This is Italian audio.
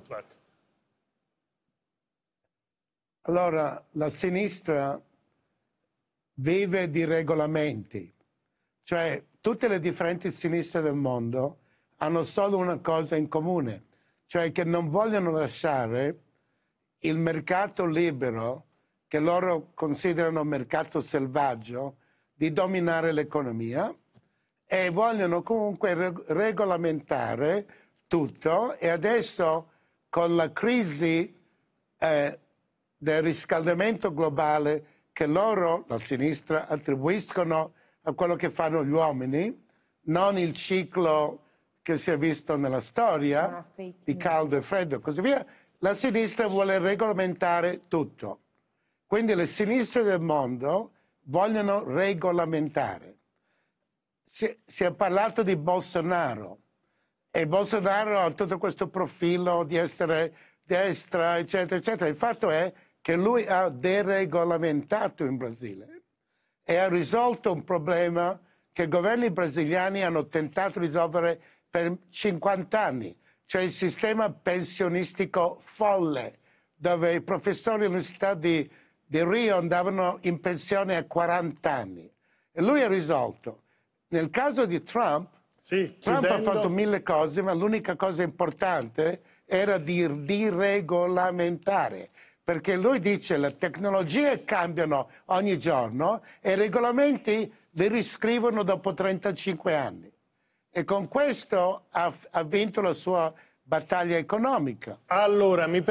food Allora, la sinistra vive di regolamenti, cioè tutte le differenti sinistre del mondo hanno solo una cosa in comune, cioè che non vogliono lasciare il mercato libero, che loro considerano mercato selvaggio, di dominare l'economia e vogliono comunque regolamentare tutto e adesso con la crisi eh, del riscaldamento globale che loro, la sinistra, attribuiscono a quello che fanno gli uomini, non il ciclo che si è visto nella storia ah, di caldo e freddo e così via, la sinistra vuole regolamentare tutto. Quindi le sinistre del mondo vogliono regolamentare. Si, si è parlato di Bolsonaro e Bolsonaro ha tutto questo profilo di essere destra, eccetera, eccetera. Il fatto è che lui ha deregolamentato in Brasile e ha risolto un problema che i governi brasiliani hanno tentato di risolvere per 50 anni, cioè il sistema pensionistico folle, dove i professori dell'Università di, di Rio andavano in pensione a 40 anni. E lui ha risolto. Nel caso di Trump, sì, Trump chiudendo... ha fatto mille cose, ma l'unica cosa importante era di, di regolamentare perché lui dice che le tecnologie cambiano ogni giorno e i regolamenti li riscrivono dopo 35 anni. E con questo ha, ha vinto la sua battaglia economica. Allora, mi...